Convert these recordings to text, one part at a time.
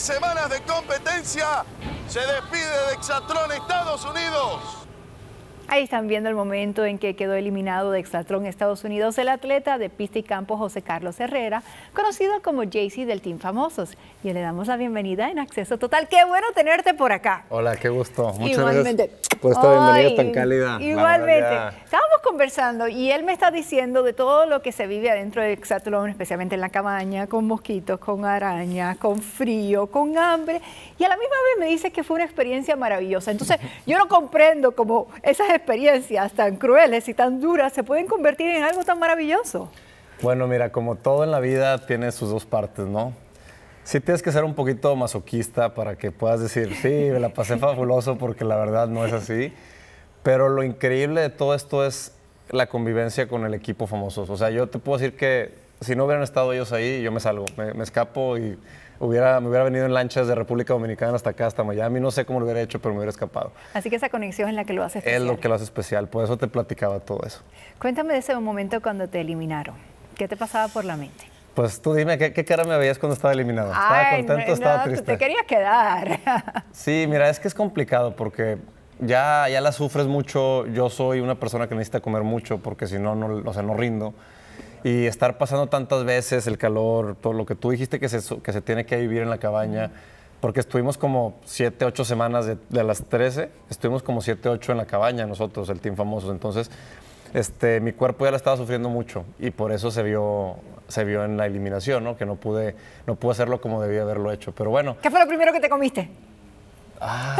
semanas de competencia, se despide de Exatron Estados Unidos. Ahí están viendo el momento en que quedó eliminado de Exatron Estados Unidos el atleta de pista y campo José Carlos Herrera, conocido como Jaycee del Team Famosos. Y le damos la bienvenida en Acceso Total. Qué bueno tenerte por acá. Hola, qué gusto. Muchas Igualmente. gracias por esta bienvenida tan cálida. Igualmente. Estábamos conversando y él me está diciendo de todo lo que se vive adentro de Exatlón, especialmente en la cabaña, con mosquitos, con arañas, con frío, con hambre. Y a la misma vez me dice que fue una experiencia maravillosa. Entonces, yo no comprendo como esas experiencias tan crueles y tan duras se pueden convertir en algo tan maravilloso? Bueno, mira, como todo en la vida tiene sus dos partes, ¿no? Sí tienes que ser un poquito masoquista para que puedas decir, sí, me la pasé fabuloso porque la verdad no es así. Pero lo increíble de todo esto es la convivencia con el equipo famoso. O sea, yo te puedo decir que si no hubieran estado ellos ahí, yo me salgo, me, escapo y hubiera, me hubiera venido en lanchas de República Dominicana hasta acá, hasta Miami. No sé cómo lo hubiera hecho, pero me hubiera escapado. Así que esa conexión es la que lo hace especial. Es lo que lo hace especial, por eso te platicaba todo eso. Cuéntame de ese momento cuando te eliminaron. ¿Qué te pasaba por la mente? Pues tú dime, ¿qué, cara me veías cuando estaba eliminado? ¿Estaba contento estaba pues triste? te quería quedar. sí, mira, es que es complicado porque ya, ya la sufres mucho. Yo soy una persona que necesita comer mucho porque si no, no, o sea, no rindo. Y estar pasando tantas veces el calor, todo lo que tú dijiste que se, que se tiene que vivir en la cabaña, porque estuvimos como siete, ocho semanas de, las 13, estuvimos como siete, ocho en la cabaña nosotros, el Team Famosos. Entonces, este, mi cuerpo ya la estaba sufriendo mucho y por eso se vio, se vio en la eliminación, ¿no? que no pude, no pude hacerlo como debía haberlo hecho. Pero bueno. ¿Qué fue lo primero que te comiste? Ah...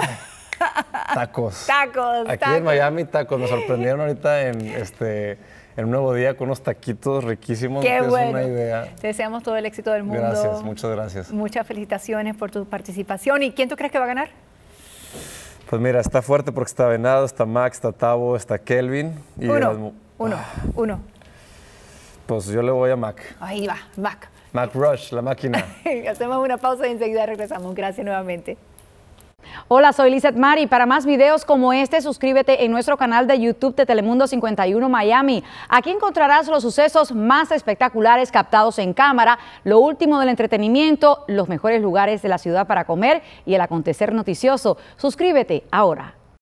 Tacos. Tacos. Aquí en Miami, tacos. nos sorprendieron ahorita en este nuevo día con unos taquitos riquísimos. Qué bueno. idea. Te deseamos todo el éxito del mundo. Gracias, muchas gracias. Muchas felicitaciones por tu participación. ¿Y quién tú crees que va a ganar? Pues mira, está fuerte porque está Venado, está Max, está Tavo, está Kelvin. Y uno, uno, ah. uno. Pues yo le voy a Mac. Ahí va, Mac. Mac Rush, la máquina. Hacemos una pausa y enseguida regresamos. Gracias nuevamente. Hola, soy Lizeth Mari. Para más videos como este, suscríbete en nuestro canal de YouTube de Telemundo 51 Miami. Aquí encontrarás los sucesos más espectaculares captados en cámara, lo último del entretenimiento, los mejores lugares de la ciudad para comer y el acontecer noticioso. Suscríbete ahora.